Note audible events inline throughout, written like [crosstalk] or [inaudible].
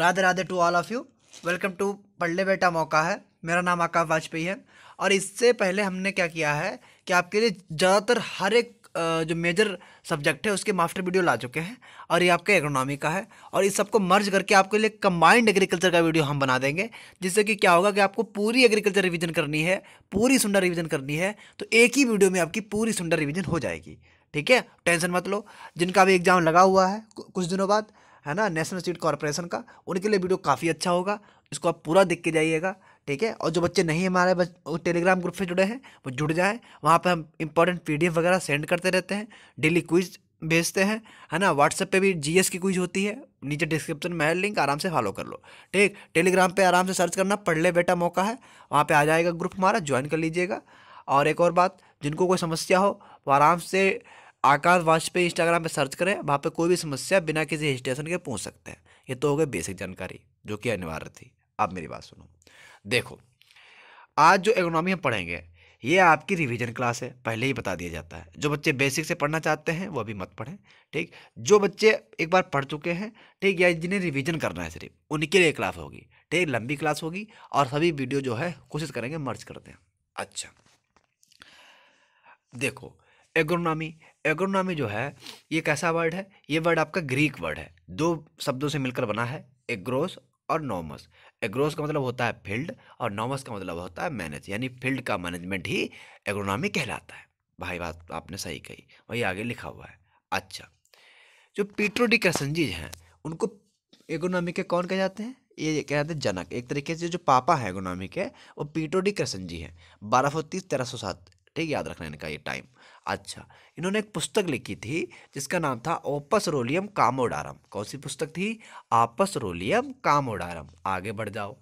Radhe Radhe to all of you welcome to पढ़ले बेटा मौका है मेरा नाम आकाश वाजपेयी है और इससे पहले हमने क्या किया है कि आपके लिए ज़्यादातर हर एक जो मेजर सब्जेक्ट है उसके मास्टर वीडियो ला चुके हैं और ये आपके इकोनॉमी का है और इस सबको मर्ज करके आपके लिए कम्बाइंड एग्रीकल्चर का वीडियो हम बना देंगे जिससे कि क्या होगा कि आपको पूरी एग्रीकल्चर रिविज़न करनी है पूरी सुंदर रिविज़न करनी है तो एक ही वीडियो में आपकी पूरी सुंदर रिविज़न हो जाएगी ठीक है टेंशन मत लो जिनका भी एग्ज़ाम लगा हुआ है कुछ दिनों बाद है ना नेशनल स्टेट कॉरपोरेशन का उनके लिए वीडियो काफ़ी अच्छा होगा इसको आप पूरा देख के जाइएगा ठीक है और जो बच्चे नहीं हमारे बच... टेलीग्राम ग्रुप से जुड़े हैं वो जुड़ जाएँ वहाँ पर हम इंपॉर्टेंट पी वगैरह सेंड करते रहते हैं डेली क्विज भेजते हैं है ना व्हाट्सएप पे भी जीएस की क्विज होती है नीचे डिस्क्रिप्शन में है लिंक आराम से फॉलो कर लो ठीक टेलीग्राम पे आराम से सर्च करना पढ़ ले बेटा मौका है वहाँ पे आ जाएगा ग्रुप हमारा ज्वाइन कर लीजिएगा और एक और बात जिनको कोई समस्या हो वो आराम से आकाश वाजपेयी इंस्टाग्राम पे सर्च करें वहाँ पे कोई भी समस्या बिना किसी स्टेशन के पूछ सकते हैं ये तो हो गई बेसिक जानकारी जो कि अनिवार्य थी आप मेरी बात सुनो देखो आज जो इकोनॉमी हम पढ़ेंगे ये आपकी रिवीजन क्लास है पहले ही बता दिया जाता है जो बच्चे बेसिक से पढ़ना चाहते हैं वो अभी मत पढ़ें ठीक जो बच्चे एक बार पढ़ चुके हैं ठीक या जिन्हें रिवीजन करना है सिर्फ उनके लिए क्लास होगी ठीक लंबी क्लास होगी और सभी वीडियो जो है कोशिश करेंगे मर्ज कर दें अच्छा देखो एग्रोनॉमी एग्रोनॉमी जो है ये कैसा वर्ड है ये वर्ड आपका ग्रीक वर्ड है दो शब्दों से मिलकर बना है एग्रोस और नॉमस एग्रोस का मतलब होता है फील्ड और नॉमस का मतलब होता है मैनेज यानी फील्ड का मैनेजमेंट ही एग्रोनॉमी कहलाता है भाई बात आपने सही कही वही आगे लिखा हुआ है अच्छा जो पीट्रोडी कैसनजीज हैं उनको एग्रोनॉमी के कौन कह जाते हैं ये कह जाते हैं जनक एक तरीके से जो पापा हैं एग्रोनॉमी के वो पीट्रोडी कैसनजी हैं बारह सौ तीस तेरह सौ सात ठीक याद रखना का ये टाइम अच्छा इन्होंने एक पुस्तक लिखी थी जिसका नाम था ओपस रोलियम कामोडारम कौन सी पुस्तक थी आपस रोलियम कामोडारम आगे बढ़ जाओ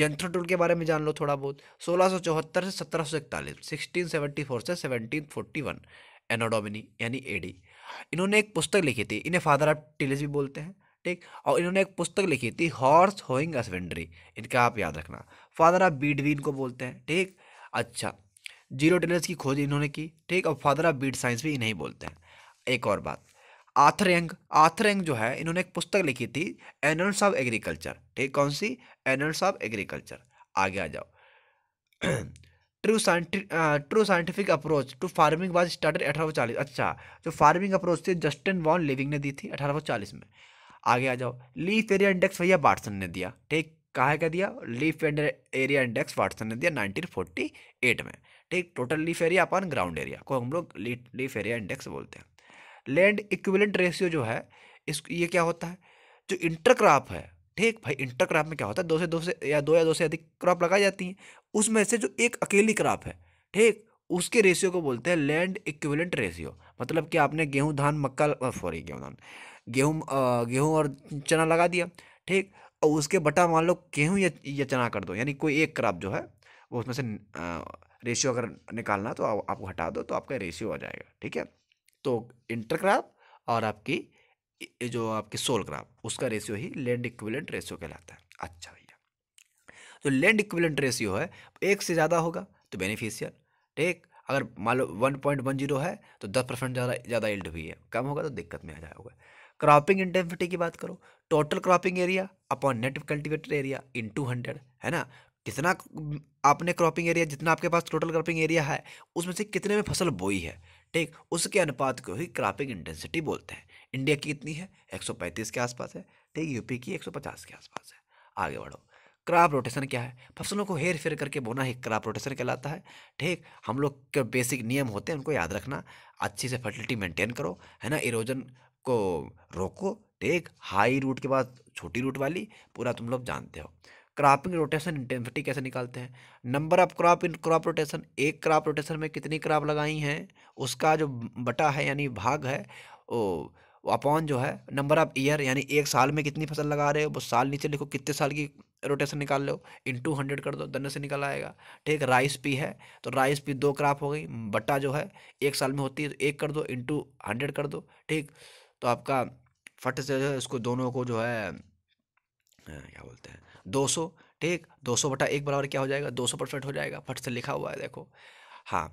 जेंथ्रो के बारे में जान लो थोड़ा बहुत सोलह से सत्रह सौ इकतालीस से सेवनटीन फोर्टी वन एनोडोमिनी यानी एडी इन्होंने एक पुस्तक लिखी थी इन्हें फादर ऑफ टिलिस भी बोलते हैं ठीक और इन्होंने एक पुस्तक लिखी थी हॉर्स होइंग असवेंड्री इनका आप याद रखना फादर ऑफ बीडवीन को बोलते हैं ठीक अच्छा जीरो टेलर्स की खोज इन्होंने की ठीक और फादर ऑफ बीट साइंस भी इन्हें बोलते हैं एक और बात आथर यंग आथर यंग जो है इन्होंने एक पुस्तक लिखी थी एनल्स ऑफ एग्रीकल्चर ठीक कौन सी एनल्स ऑफ एग्रीकल्चर आगे आ जाओ [clears throat] true scientific true scientific approach to farming was started अठारह चालीस अच्छा जो फार्मिंग अप्रोच थी जस्टिन वॉन लिविंग ने दी थी अठारह चालीस में आगे आ जाओ लीफ एरिया इंडेक्स भैया वाटसन ने दिया ठीक कहा क्या दिया लीफ एरिया इंडेक्स वाटसन ने दिया नाइनटीन फोर्टी एट में ठीक टोटल लीफ एरिया अपन ग्राउंड एरिया को हम लोग लीफ एरिया इंडेक्स बोलते हैं लैंड इक्विवेलेंट रेशियो जो है इस ये क्या होता है जो इंटरक्रॉप है ठीक भाई इंटर क्रॉप में क्या होता है दो से दो से या दो या दो से अधिक क्रॉप लगाई जाती हैं उसमें से जो एक अकेली क्रॉप है ठीक उसके रेशियो को बोलते हैं लैंड इक्विवेलेंट रेशियो मतलब कि आपने गेहूं धान मक्का सॉरी गेहूं धान गेहूँ गेहूँ और चना लगा दिया ठीक और उसके बटा मान लो गेहूँ या, या चना कर दो यानी कोई एक क्रॉप जो है वो उसमें से आ, रेशियो अगर निकालना तो आप, आपको हटा दो तो आपका रेशियो आ जाएगा ठीक है तो इंटरग्राफ और आपकी जो आपकी सोल क्राफ उसका रेशियो ही लैंड इक्विलेंट रेशियो कहलाता है अच्छा भैया जो लैंड इक्विलेंट रेशियो है एक से ज़्यादा होगा तो बेनिफिशियल ठीक अगर मान लो वन पॉइंट वन जीरो है तो दस परसेंट ज़्यादा ज़्यादा इल्ड हुई है कम होगा तो दिक्कत में आ जाएगा क्रॉपिंग इंटेंसिटी की बात करो total cropping area upon net cultivated area into hundred है ना कितना आपने क्रॉपिंग एरिया जितना आपके पास टोटल क्रॉपिंग एरिया है उसमें से कितने में फसल बोई है ठीक उसके अनुपात को ही क्रॉपिंग इंटेंसिटी बोलते हैं इंडिया की कितनी है 135 के आसपास है ठीक यूपी की 150 के आसपास है आगे बढ़ो क्रॉप रोटेशन क्या है फसलों को हेर फेर करके बोना ही क्रॉप रोटेशन कहलाता है ठीक हम लोग के बेसिक नियम होते हैं उनको याद रखना अच्छी से फर्टिलिटी मेंटेन करो है ना इरोजन को रोको ठीक हाई रूट के बाद छोटी रूट वाली पूरा तुम लोग जानते हो क्रॉपिंग रोटेशन इंटेंसिटी कैसे निकालते हैं number of crop in crop rotation एक क्रॉप रोटेशन में कितनी क्रॉप लगाई हैं उसका जो बटा है यानी भाग है वो अपॉन जो है नंबर ऑफ ईयर यानी एक साल में कितनी फसल लगा रहे हो वो साल नीचे लिखो कितने साल की रोटेशन निकाल लो इन टू हंड्रेड कर दो दन्ने से निकल आएगा ठीक राइस पी है तो राइस पी दो क्रॉप हो गई बट्टा जो है एक साल में होती है तो एक कर दो इंटू हंड्रेड कर दो ठीक तो आपका फट से जो है उसको दोनों को जो है क्या बोलते हैं दो सौ ठीक दो सौ बटा एक बराबर क्या हो जाएगा दो सौ परसेंट हो जाएगा फट से लिखा हुआ है देखो हाँ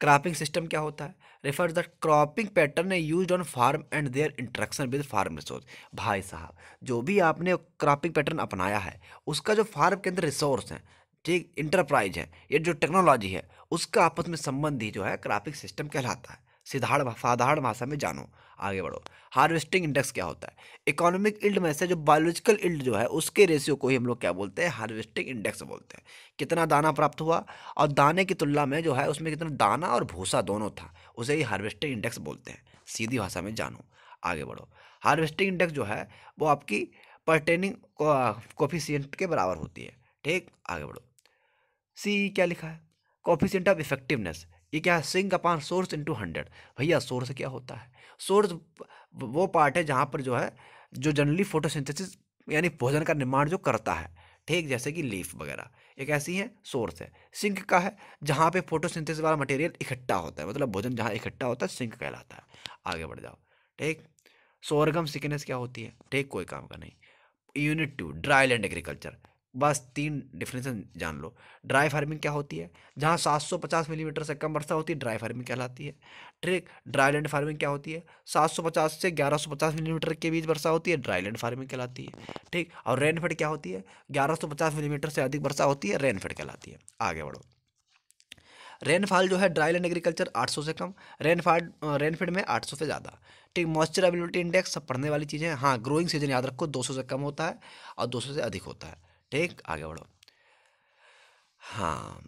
क्रॉपिंग सिस्टम क्या होता है refer the cropping pattern use on farm and their interaction with farm resource भाई साहब जो भी आपने क्रॉपिंग पैटर्न अपनाया है उसका जो फार्म के अंदर रिसोर्स है ठीक इंटरप्राइज है ये जो टेक्नोलॉजी है उसका आपस में संबंध ही जो है क्रॉपिंग सिस्टम कहलाता है सिधार साधारण भाषा में जानो आगे बढ़ो हार्वेस्टिंग इंडेक्स क्या होता है इकोनॉमिक इल्ड में से जो बायोलॉजिकल इल्ड जो है उसके रेशियो को ही हम लोग क्या बोलते हैं हार्वेस्टिंग इंडेक्स बोलते हैं कितना दाना प्राप्त हुआ और दाने की तुलना में जो है उसमें कितना दाना और भूसा दोनों था उसे ही हार्वेस्टिंग इंडेक्स बोलते हैं सीधी भाषा में जानो आगे बढ़ो हार्वेस्टिंग इंडेक्स जो है वो आपकी परटेनिंग कोफिशियंट के बराबर होती है ठीक आगे बढ़ो सी क्या लिखा है कोफिशियंट ऑफ इफेक्टिवनेस ये क्या है sink upon source into hundred भैया सोर्स क्या होता है सोर्स वो पार्ट है जहाँ पर जो है जो जनरली फोटोसिंथेसिस यानी भोजन का निर्माण जो करता है ठीक जैसे कि लीफ वगैरह एक ऐसी है सोर्स है सिंक का है जहाँ पे फोटोसिंथेसिस वाला मटेरियल इकट्ठा होता है मतलब भोजन जहाँ इकट्ठा होता है सिंक कहलाता है आगे बढ़ जाओ ठीक सोरगम सिकनेस क्या होती है ठीक कोई काम का नहीं unit two dry land agriculture बस तीन डिफरेंस जान लो ड्राई फार्मिंग क्या होती है जहाँ 750 मिलीमीटर से कम वर्षा होती है ड्राई फार्मिंग कहलाती है ट्रिक ड्राई लैंड फार्मिंग क्या होती है 750 से 1150 मिलीमीटर के बीच वर्षा होती है ड्राई लैंड फार्मिंग कहलाती है ठीक और रेनफेड क्या होती है 1150 मिलीमीटर से अधिक वर्षा होती है रेनफेड कहलाती है आगे बढ़ो रेनफॉल जो है ड्राई लैंड एग्रीकल्चर 800 से कम रेनफॉल रेनफेड में 800 से ज़्यादा ठीक मॉइस्चर एबिलिटी इंडेक्स सब पढ़ने वाली चीज़ें हाँ ग्रोइंग सीजन याद रखो 200 से कम होता है और 200 से अधिक होता है ठीक आगे बढ़ो हाँ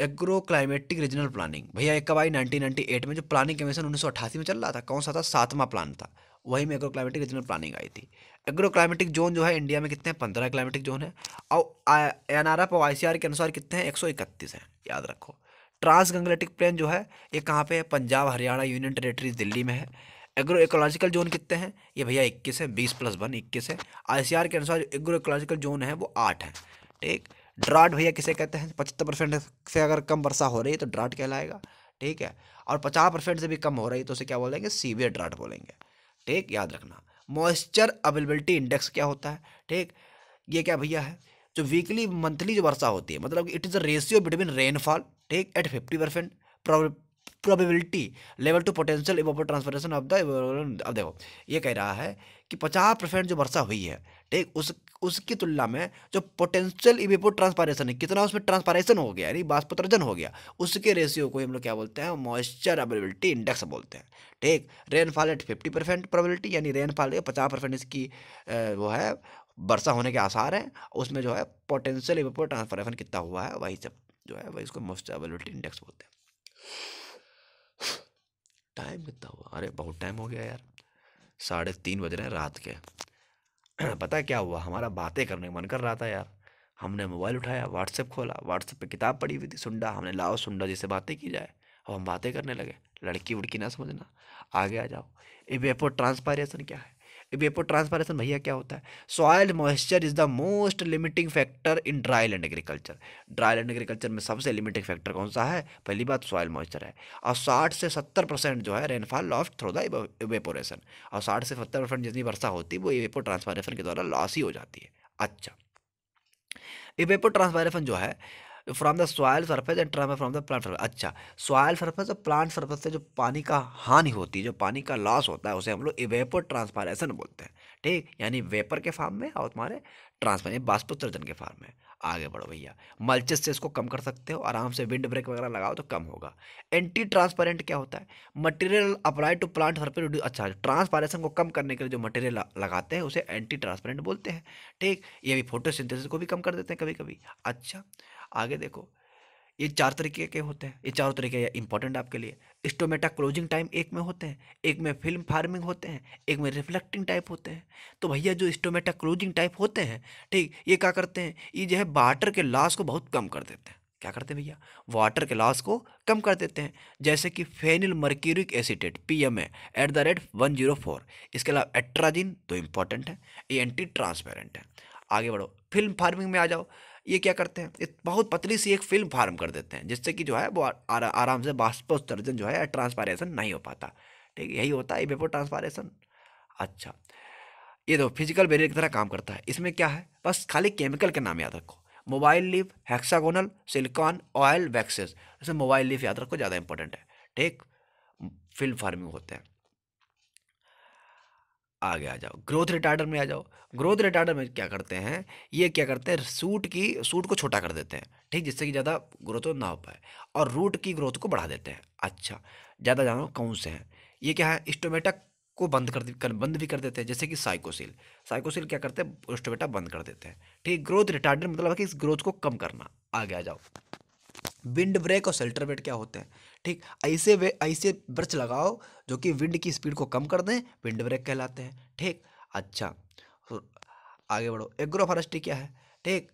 एग्रो क्लाइमेटिक रीजनल प्लानिंग भैया एक कब आई नाइनटीन नाइनटी एट में जो प्लानिंग कमीशन उन्नीस सौ अट्ठासी में चल रहा था कौन सा था सातवां प्लान था वही में एग्रो क्लाइमेटिक रीजनल प्लानिंग आई थी एग्रो क्लाइमेटिक जोन जो है इंडिया में कितने हैं पंद्रह क्लाइमेटिक जोन है और एन आर एफ और आई सी आर के अनुसार कितने हैं एक सौ इकतीस हैं याद रखो ट्रांस गंगलेटिक प्लेन जो है ये कहाँ पे है पंजाब हरियाणा यूनियन टेरेटरीज दिल्ली में है एग्रो इकोलॉजिकल जोन कितने हैं ये भैया इक्कीस है बीस प्लस वन इक्कीस है आई के अनुसार एग्रो इकोलॉजिकल जोन है वो आठ है ठीक ड्राट भैया किसे कहते हैं पचहत्तर परसेंट से अगर कम वर्षा हो रही है तो ड्राट कहलाएगा ठीक है और पचास परसेंट से भी कम हो रही है तो उसे क्या बोलेंगे सीवियर ड्राट बोलेंगे ठीक याद रखना मॉइस्चर अवेलेबिलिटी इंडेक्स क्या होता है ठीक ये क्या भैया है जो वीकली मंथली जो वर्षा होती है मतलब it is a ratio between rainfall ठीक at fifty percent probability level to potential evapotranspiration of the अब देखो ये कह रहा है कि पचास परसेंट जो वर्षा हुई है ठीक उस उसकी तुलना में जो पोटेंशियल इवेपो ट्रांसपारेशन है कितना उसमें ट्रांसपारेशन हो गया यानी बाष्पोत्रजन हो गया उसके रेशियो को हम लोग क्या बोलते हैं मॉइस्चर अवेलेबिलिटी इंडेक्स बोलते हैं ठीक rainfall at fifty percent probability यानी रेनफॉल पचास परसेंट इसकी वो है वर्षा होने के आसार हैं उसमें जो है पोटेंशियल इवेपो ट्रांसफरेशन कितना हुआ है वही सब जो है वही इसको मॉइस्चर अवेलेबिलिटी इंडेक्स बोलते हैं टाइम कितना हुआ अरे बहुत टाइम हो गया यार साढ़े तीन बज रहे हैं रात के [clears throat] पता है क्या हुआ हमारा बातें करने का मन कर रहा था यार हमने मोबाइल उठाया व्हाट्सएप खोला व्हाट्सएप पे किताब पढ़ी हुई थी सुंडा हमने लाओ सुंडा जिसे बातें की जाए अब हम बातें करने लगे लड़की उड़की ना समझना आगे आ जाओ ये वेपोर ट्रांसपायरेशन क्या है वेपर ट्रांसपारेशन भैया क्या होता है soil moisture is the most limiting factor in dry land agriculture dry land agriculture में सबसे लिमिटिंग फैक्टर कौन सा है पहली बात सॉयल मॉइस्चर है और साठ से सत्तर परसेंट जो है rainfall lost through the evaporation और साठ से सत्तर परसेंट जितनी वर्षा होती है वो वेपो ट्रांसपारेशन के द्वारा लॉस ही हो जाती है अच्छा वेपो ट्रांसफॉर्मेशन जो है from the soil surface and transfer from the plant surface अच्छा सॉयल सरफेस और प्लांट सरफेस से जो पानी का हानि होती है जो पानी का लॉस होता है उसे हम लोग इवेपर ट्रांसफारेशन बोलते हैं ठीक यानी वेपर के फार्म में और तुम्हारे ट्रांसफर यानी बाष्पोत्सर्जन के फार्म में आगे बढ़ो भैया मल्चेस से इसको कम कर सकते हो आराम से विंड ब्रेक वगैरह लगाओ तो कम होगा एंटी ट्रांसपेरेंट क्या होता है material apply to plant surface अच्छा ट्रांसपारेशन को कम करने के लिए जो मटेरियल लगाते हैं उसे एंटी ट्रांसपेरेंट बोलते हैं ठीक ये भी फोटोसिंथेसिस को भी कम कर देते हैं कभी कभी अच्छा आगे देखो ये चार तरीके के होते हैं ये चारों तरीके इंपॉर्टेंट आपके लिए स्टोमेटा क्लोजिंग टाइम एक में होते हैं एक में फिल्म फार्मिंग होते हैं एक में रिफ्लेक्टिंग टाइप होते हैं तो भैया जो स्टोमेटा क्लोजिंग टाइप होते हैं ठीक ये क्या करते हैं ये जो है वाटर के लॉस को बहुत कम कर देते हैं क्या करते हैं भैया वाटर के लॉस को कम कर देते हैं जैसे कि phenyl mercuric acetate P M at the rate one zero four इसके अलावा एट्राजिन तो इम्पॉर्टेंट है ये एंटी ट्रांसपेरेंट है आगे बढ़ो फिल्म फार्मिंग में आ जाओ ये क्या करते हैं बहुत पतली सी एक फिल्म फार्म कर देते हैं जिससे कि जो है वो आरा, आराम से बाष्पोत्सर्जन जो है ट्रांसपारेशन नहीं हो पाता ठीक यही होता है बेपो ट्रांसपारेशन अच्छा ये दो फिजिकल बेरियर की तरह काम करता है इसमें क्या है बस खाली केमिकल के नाम याद रखो mobile lip hexagonal silicon oil waxes जैसे मोबाइल लिप याद रखो ज़्यादा इंपॉर्टेंट है ठीक फिल्म फार्मिंग होते हैं आगे आ जाओ ग्रोथ रिटार्डर में आ जाओ ग्रोथ रिटार्डर में क्या करते हैं ये क्या करते हैं सूट की सूट को छोटा कर देते हैं ठीक जिससे कि ज़्यादा ग्रोथ ना हो पाए और रूट की ग्रोथ को बढ़ा देते हैं अच्छा ज़्यादा जानो कौन से हैं ये क्या है स्टोमेटा को बंद कर, कर बंद भी कर देते हैं जैसे कि साइकोसिल साइकोसिल क्या करते हैं स्टोमेटा बंद कर देते हैं ठीक ग्रोथ रिटार्डर मतलब है कि इस ग्रोथ को कम करना आगे आ जाओ विंड ब्रेक और सेल्टर ब्रेक क्या होते हैं ठीक ऐसे वे ऐसे ब्रश लगाओ जो कि विंड की स्पीड को कम कर दें विंड ब्रेक कहलाते हैं ठीक अच्छा आगे बढ़ो एग्रो फॉरेस्ट्री क्या है ठीक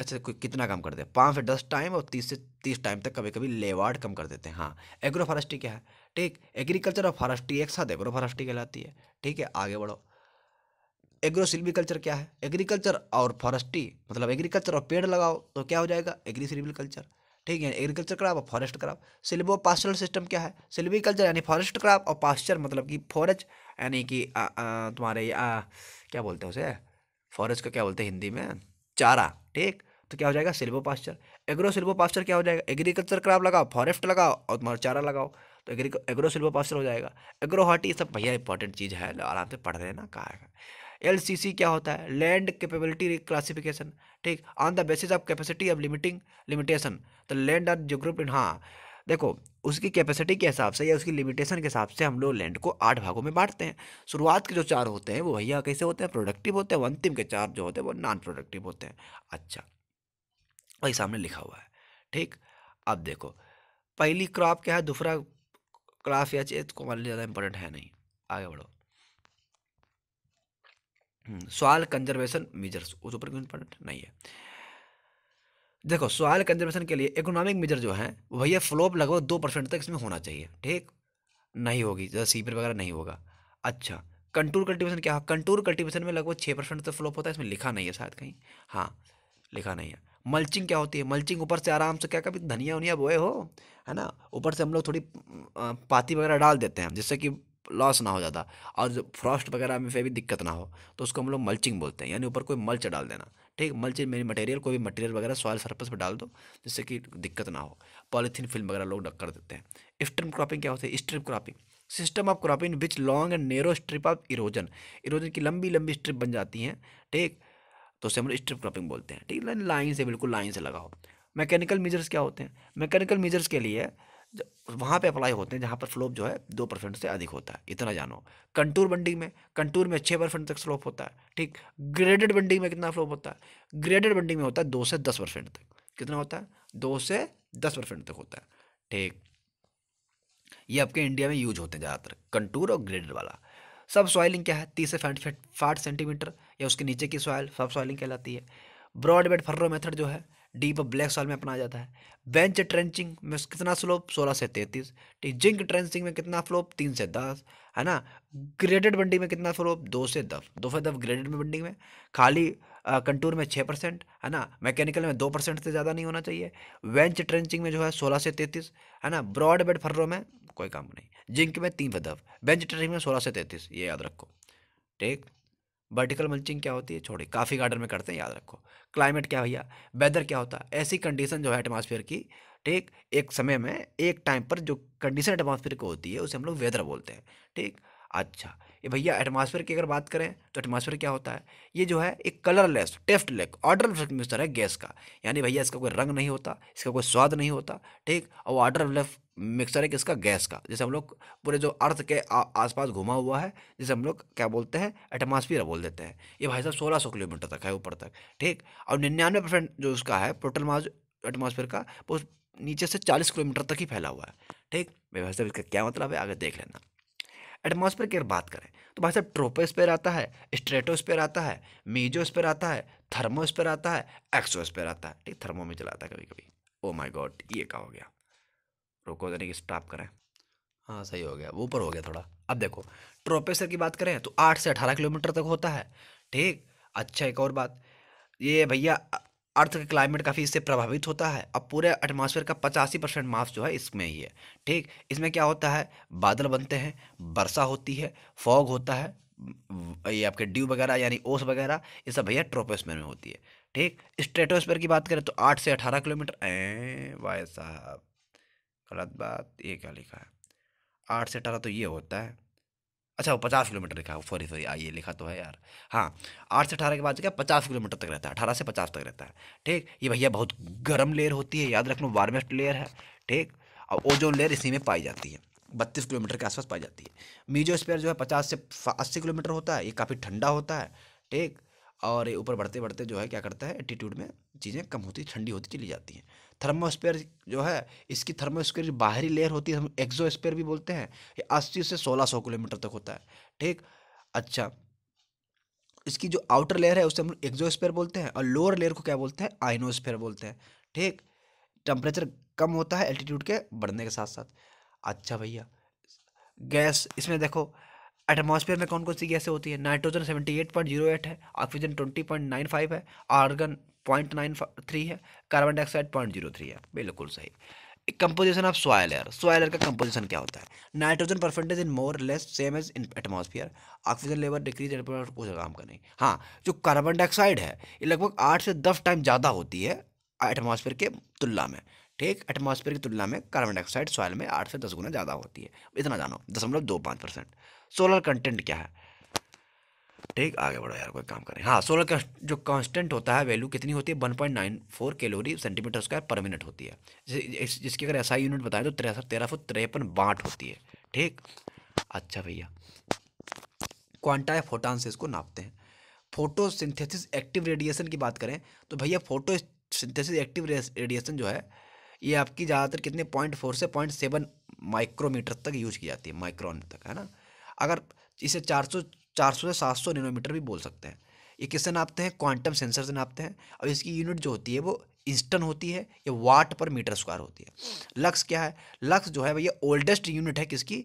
अच्छा कोई कितना कम कर दे पाँच से दस टाइम और तीस से तीस टाइम तक कभी कभी लेवार्ड कम कर देते हैं हाँ एग्रो फॉरेस्ट्री क्या है ठीक एग्रीकल्चर और फॉरेस्ट्री एक साथ एग्रो फॉरेस्ट्री कहलाती है ठीक है आगे बढ़ो एग्रो सिल्वीकल्चर क्या है एग्रीकल्चर और फॉरेस्ट्री मतलब एग्रीकल्चर और पेड़ लगाओ तो क्या हो जाएगा एग्री सिल्वीकल्चर ठीक है एग्रीकल्चर क्रॉप और forest crop silvo pastoral system क्या है सिल्वीकल्चर यानी फॉरेस्ट क्रॉप और पास्चर मतलब कि फॉरेस्ट यानी कि तुम्हारे आ, क्या बोलते हैं उसे फॉरेस्ट का क्या बोलते हैं हिंदी में चारा ठीक तो क्या हो जाएगा silvo pasture agro silvo pasture क्या हो जाएगा एग्रीकल्चर क्रॉप लगाओ फॉरेस्ट लगाओ और तुम्हारा चारा लगाओ तो एग्री एग्रो सिल्वो पास्चर हो जाएगा एग्रो हार्टी सब भैया इंपॉर्टेंट चीज़ है आराम से पढ़ रहे हैं ना कहा है एलसीसी क्या होता है लैंड कैपेबिलिटी क्लासिफिकेशन ठीक on the basis of capacity of limiting limitation तो लैंड आर जोग्रोपिन हाँ देखो उसकी कैपेसिटी के हिसाब से या उसकी लिमिटेशन के हिसाब से हम लोग लैंड को आठ भागों में बांटते हैं शुरुआत के जो चार होते हैं वो भैया कैसे होते हैं प्रोडक्टिव होते हैं अंतिम के चार जो होते हैं वो नॉन प्रोडक्टिव होते हैं अच्छा वही सामने लिखा हुआ है ठीक अब देखो पहली क्रॉप क्या है दूसरा क्रॉप या चीज को मान ज़्यादा इंपॉर्टेंट है नहीं आगे बढ़ो सॉयल कंजर्वेशन मेजर्स ऊपर क्यों इंपॉर्टेंट नहीं है देखो सॉयल कंजर्वेशन के लिए इकोनॉमिक मेजर जो है भैया फ्लोप लगभग दो परसेंट तक इसमें होना चाहिए ठीक नहीं होगी ज़्यादा सीपर वगैरह नहीं होगा अच्छा कंटूर कल्टिवेशन क्या कंटूर कल्टिवेशन में लगभग छः परसेंट तो फ्लोप होता है इसमें लिखा नहीं है शायद कहीं हाँ लिखा नहीं है मल्चिंग क्या होती है मल्चिंग ऊपर से आराम से क्या कभी धनिया उनिया बोए हो है ना ऊपर से हम लोग थोड़ी पाती वगैरह डाल देते हैं जिससे कि लॉस ना हो ज़्यादा और फ्रॉस्ट वगैरह में फिर भी दिक्कत ना हो तो उसको हम लोग मल्चिंग बोलते हैं यानी ऊपर कोई मल्च डाल देना ठीक मल्च मेरी मटेरियल कोई भी मटेरियल वगैरह सॉयल सरपस पर डाल दो जिससे कि दिक्कत ना हो पॉलीथीन फिल्म वगैरह लोग डक कर देते हैं स्ट्रिम क्रॉपिंग क्या होती है strip cropping system of cropping which long and narrow strip of erosion erosion की लंबी लंबी स्ट्रिप बन जाती हैं ठीक तो उसे हम लोग स्ट्रिप क्रॉपिंग बोलते हैं ठीक लाइन से बिल्कुल लाइन से लगाओ मैकेनिकल मीजर्स क्या होते हैं मैकेनिकल मीजर्स के लिए वहाँ पे अप्लाई होते हैं जहाँ पर स्लोप जो है दो परसेंट से अधिक होता है इतना जानो कंटूर बंडिंग में कंटूर में छः परसेंट तक स्लोप होता है ठीक ग्रेडेड बंडिंग में कितना स्लोप होता है ग्रेडेड बंडिंग में होता है दो से दस परसेंट तक कितना होता है दो से दस परसेंट तक होता है ठीक ये आपके इंडिया में यूज होते हैं ज़्यादातर कंटूर और ग्रेडेड वाला सब सॉइलिंग क्या है तीस से फाइट फैट सेंटीमीटर या उसके नीचे की सॉइल सब सॉइलिंग कहलाती है ब्रॉडबेड फर्रो मेथड जो है डीप ब्लैक सॉल में अपना जाता है बेंच ट्रेंचिंग में कितना स्लोप सोलह से तैंतीस ठीक जिंक ट्रेंचिंग में कितना फ्लोप तीन से दस है ना ग्रेडेड बंडिंग में कितना फ्लोप दो से दस दो से दस ग्रेडेड में बंडिंग में खाली कंटूर में छः परसेंट है ना मैकेनिकल में दो परसेंट से ज़्यादा नहीं होना चाहिए वेंच ट्रेंचिंग में जो है सोलह से तैंतीस है ना ब्रॉड बेड फर्रों में कोई काम नहीं जिंक में तीन फदफ बेंच ट्रेंचिंग में सोलह से तैंतीस ये याद रखो ठीक वर्टिकल मल्चिंग क्या होती है छोड़िए काफ़ी गार्डन में करते हैं याद रखो क्लाइमेट क्या भैया वेदर क्या होता है ऐसी कंडीशन जो है एटमॉस्फेयर की ठीक एक समय में एक टाइम पर जो कंडीशन एटमॉस्फेयर की होती है उसे हम लोग वेदर बोलते हैं ठीक अच्छा ये भैया एटमॉस्फेयर की अगर बात करें तो एटमॉस्फेयर क्या होता है ये जो है एक कलरलेस टेफ्ट लेक ऑर्डर मिक्सचर है गैस का यानी भैया इसका कोई रंग नहीं होता इसका कोई स्वाद नहीं होता ठीक और ऑर्डर लेफ्ट मिक्सर है किसका गैस का जैसे हम लोग पूरे जो अर्थ के आसपास घुमा हुआ है जिसे हम लोग क्या बोलते हैं एटमॉस्फियर बोल देते हैं ये भाई साहब सोलह सौ किलोमीटर तक है ऊपर तक ठीक और निन्यानवे परसेंट जो उसका है टोटल मास एटमॉस्फेयर का वो नीचे से चालीस किलोमीटर तक ही फैला हुआ है ठीक भाई साहब इसका क्या मतलब है आगे देख लेना एटमॉस्फेयर की अगर बात करें तो भाई साहब ट्रोपोस्फेयर आता है स्ट्रेटोस्फेयर आता है मीजोस्फेयर आता है थर्मोस्फेयर आता है एक्सोस्फेयर आता है ठीक थर्मो में चलाता है कभी कभी ओ माई गॉड ये कहा हो गया रुको यानी कि स्टॉप करें हाँ सही हो गया वो ऊपर हो गया थोड़ा अब देखो ट्रोपेसर की बात करें तो आठ से अठारह किलोमीटर तक होता है ठीक अच्छा एक और बात ये भैया अर्थ का क्लाइमेट काफ़ी इससे प्रभावित होता है अब पूरे एटमॉस्फेयर का पचासी परसेंट माफ जो है इसमें ही है ठीक इसमें क्या होता है बादल बनते हैं वर्षा होती है फॉग होता है ये आपके ड्यू वगैरह यानी ओस वगैरह ये सब भैया ट्रोपोस्फेयर में होती है ठीक स्ट्रेटोस्फेयर की बात करें तो आठ से अठारह किलोमीटर ए वाय साहब गलत बात ये क्या लिखा है आठ से अठारह तो ये होता है अच्छा वो पचास किलोमीटर लिखा है सॉरी सॉरी आइए लिखा तो है यार हाँ आठ से अठारह के बाद क्या पचास किलोमीटर तक रहता है अठारह से पचास तक रहता है ठीक ये भैया बहुत गर्म लेयर होती है याद रख लो वार्मेस्ट लेयर है ठीक और ओजोन लेयर इसी में पाई जाती है बत्तीस किलोमीटर के आसपास पाई जाती है मीजो स्पेयर जो है पचास से अस्सी किलोमीटर होता है ये काफ़ी ठंडा होता है ठीक और ये ऊपर बढ़ते बढ़ते जो है क्या करता है एटीट्यूड में चीज़ें कम होती ठंडी होती चली जाती हैं थर्मोस्पेयर जो है इसकी थर्मोस्पेयर जो बाहरी लेयर होती है हम एक्जोस्पेयर भी बोलते हैं ये अस्सी से सोलह सौ किलोमीटर तक होता है ठीक अच्छा इसकी जो आउटर लेयर है उसे हम एक्जोस्पेयर बोलते हैं और लोअर लेयर को क्या बोलते हैं आइनोस्फेयर बोलते हैं ठीक टेम्परेचर कम होता है एल्टीट्यूड के बढ़ने के साथ साथ अच्छा भैया गैस इसमें देखो एटमॉस्फेयर में कौन कौन सी गैसें होती है nitrogen seventy eight point zero eight है oxygen twenty point nine five है आर्गन पॉइंट नाइन थ्री है carbon dioxide point zero three है बिल्कुल सही composition of soil air soil air का कंपोजिशन क्या होता है nitrogen percentage in more less same as in atmosphere oxygen level decrease कुछ काम का नहीं हाँ जो कार्बन डाइऑक्साइड है ये लगभग आठ से दस टाइम ज़्यादा होती है एटमोसफियर के तुलना में ठीक एटमोसफियर की तुलना में कार्बन डाइऑक्साइड सॉयल में आठ से दस गुना ज़्यादा होती है इतना जानो दशमलव दो पाँच परसेंट सोलर कंटेंट क्या है ठीक आगे बढ़ो यार कोई काम करें हाँ सोलर का जो कांस्टेंट होता है वैल्यू कितनी होती है one point nine four calorie centimetre square per minute होती है जिस, जिसकी अगर ऐसा यूनिट बताएं तो तिरसठ तेरह सौ तिरपन बाट होती है ठीक अच्छा भैया क्वांटा या फोटान से इसको नापते हैं फोटो सिंथेसिस एक्टिव रेडिएशन की बात करें तो भैया फोटो सिंथेसिस एक्टिव रेडिएशन जो है ये आपकी ज़्यादातर कितने पॉइंट फोर से पॉइंट सेवन माइक्रोमीटर तक यूज की जाती है माइक्रोन तक है ना अगर इसे चार सौ चार सौ से सात सौ निनोमीटर भी बोल सकते हैं ये किससे नापते हैं क्वांटम सेंसर से नापते हैं अब इसकी यूनिट जो होती है वो इंस्टन होती है या वाट पर मीटर स्क्वायर होती है लक्स क्या है लक्स जो है भैया ओल्डेस्ट यूनिट है किसकी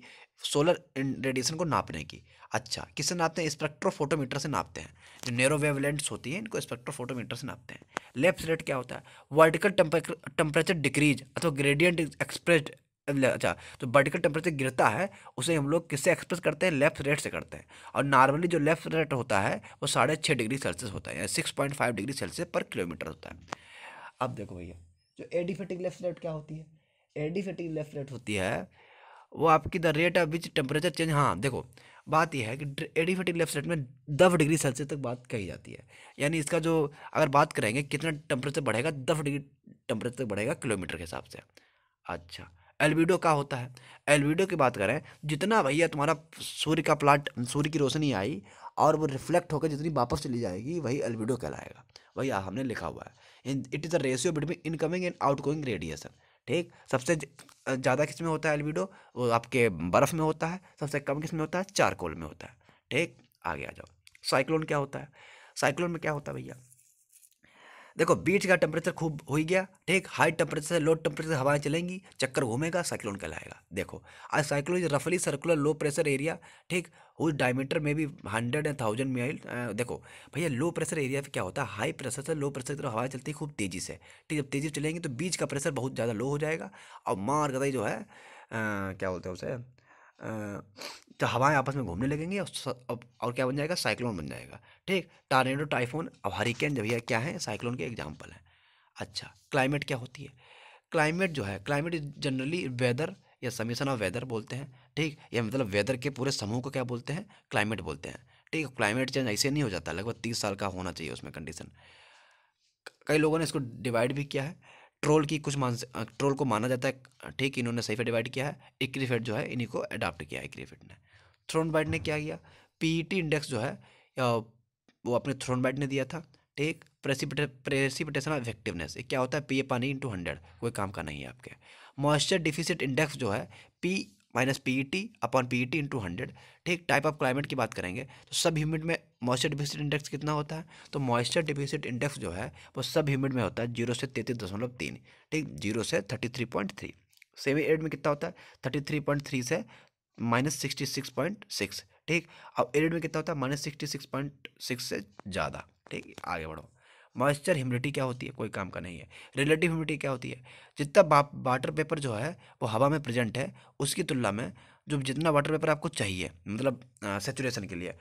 सोलर रेडिएशन को नापने की अच्छा किससे नापते हैं स्पेक्ट्रोफोटोमीटर से नापते हैं जो नेरो वेवलेंट्स होती है इनको स्पेक्ट्रोफोटोमीटर से नापते हैं लेफ्ट रेट क्या होता है वर्टिकल टेम्परेचर डिक्रीज अथवा ग्रेडियंट एक्सप्रेस्ड अच्छा तो वर्टिकल टेम्परेचर गिरता है उसे हम लोग किससे एक्सप्रेस करते हैं लेफ्ट रेट से करते हैं और नॉर्मली जो लेफ्ट रेट होता है वो साढ़े छः डिग्री सेल्सियस होता है या six point five degree Celsius per kilometre होता है अब देखो भैया जो एडिफेटिक लेफ्ट रेट क्या होती है एडिफेटिक लेफ्ट रेट होती है वो आपकी the rate of which temperature change हाँ देखो बात यह है कि एडिफेटिक लेफ्ट रेट में दस डिग्री सेल्सियस तक बात कही जाती है यानी इसका जो अगर बात करेंगे कितना टेम्परेचर बढ़ेगा दस डिग्री टेम्परेचर तक बढ़ेगा किलोमीटर के हिसाब से अच्छा एल्बिडो का होता है एल्बिडो की बात करें जितना भैया तुम्हारा सूर्य का प्लाट सूर्य की रोशनी आई और वो रिफ्लेक्ट होकर जितनी वापस चली जाएगी वही एल्बिडो कहलाएगा वही हमने लिखा हुआ है it is the ratio between incoming and outgoing radiation ठीक सबसे ज़्यादा किस में होता है एल्बिडो वो आपके बर्फ़ में होता है सबसे कम किस में होता है चारकोल में होता है ठीक आगे आ जाओ साइक्लोन क्या होता है साइक्लोन में क्या होता है भैया देखो बीच का टेम्परेचर खूब हो ही गया ठीक हाई टेम्परेचर से लो टेम्परेचर हवाएं चलेंगी चक्कर घूमेगा साइक्लोन कहलाएगा देखो आज साइक्लोन रफली सर्कुलर लो प्रेशर एरिया ठीक उस डायमीटर में भी हंड्रेड एंड थाउजेंड माइल देखो भैया लो प्रेशर एरिया पे क्या होता है हाई प्रेशर से लो प्रेशर की तरफ हवाएं चलती है खूब तेज़ी से ठीक जब तेज़ी चलेंगी तो बीच का प्रेशर बहुत ज़्यादा लो हो जाएगा और मार गई जो है आ, क्या बोलते हैं उसे तो हवाएं आपस में घूमने लगेंगी और और क्या बन जाएगा साइक्लोन बन जाएगा ठीक टारेडो टाइफोन अब हरिकेन जब यह क्या है साइक्लोन के एग्जाम्पल हैं अच्छा क्लाइमेट क्या होती है क्लाइमेट जो है क्लाइमेट इज जनरली वेदर या समीशन ऑफ वेदर बोलते हैं ठीक या मतलब वेदर के पूरे समूह को क्या बोलते हैं क्लाइमेट बोलते हैं ठीक क्लाइमेट चेंज ऐसे नहीं हो जाता लगभग तीस साल का होना चाहिए उसमें कंडीशन कई लोगों ने इसको डिवाइड भी किया है ट्रोल की कुछ मान ट्रोल को माना जाता है ठीक इन्होंने सही पर डिवाइड किया है इक्रीफेट जो है इन्हीं को अडाप्ट किया है इक्रीफेट ने थ्रोन थ्रोनबाइड ने क्या किया पीईटी इंडेक्स जो है वो अपने थ्रोन थ्रोनबाइड ने दिया था take precipitate precipitation of effectiveness ये क्या होता है पी ए पानी इंटू हंड्रेड कोई काम का नहीं है आपके मॉइस्चर डिफिसिट इंडेक्स जो है P minus P E T upon P E T into hundred ठीक टाइप ऑफ क्लाइमेट की बात करेंगे तो सब ह्यूमिड में मॉइस्चर डिफिसिट इंडेक्स कितना होता है तो मॉइस्चर डिफिसिट इंडेक्स जो है वो सब ह्यूमिड में होता है जीरो से तैंतीस दशमलव तीन ठीक जीरो से thirty three point three semi arid में कितना होता है थर्टी थ्री पॉइंट थ्री से minus sixty six point six ठीक अब एरिड में कितना होता है minus sixty six point six से ज़्यादा ठीक आगे बढ़ो मॉइस्चर ह्यूमिडिटी क्या होती है कोई काम का नहीं है रिलेटिव ह्यूमिडिटी क्या होती है जितना वाटर पेपर जो है वो हवा में प्रेजेंट है उसकी तुलना में जो जितना वाटर पेपर आपको चाहिए मतलब सेचुरेशन के लिए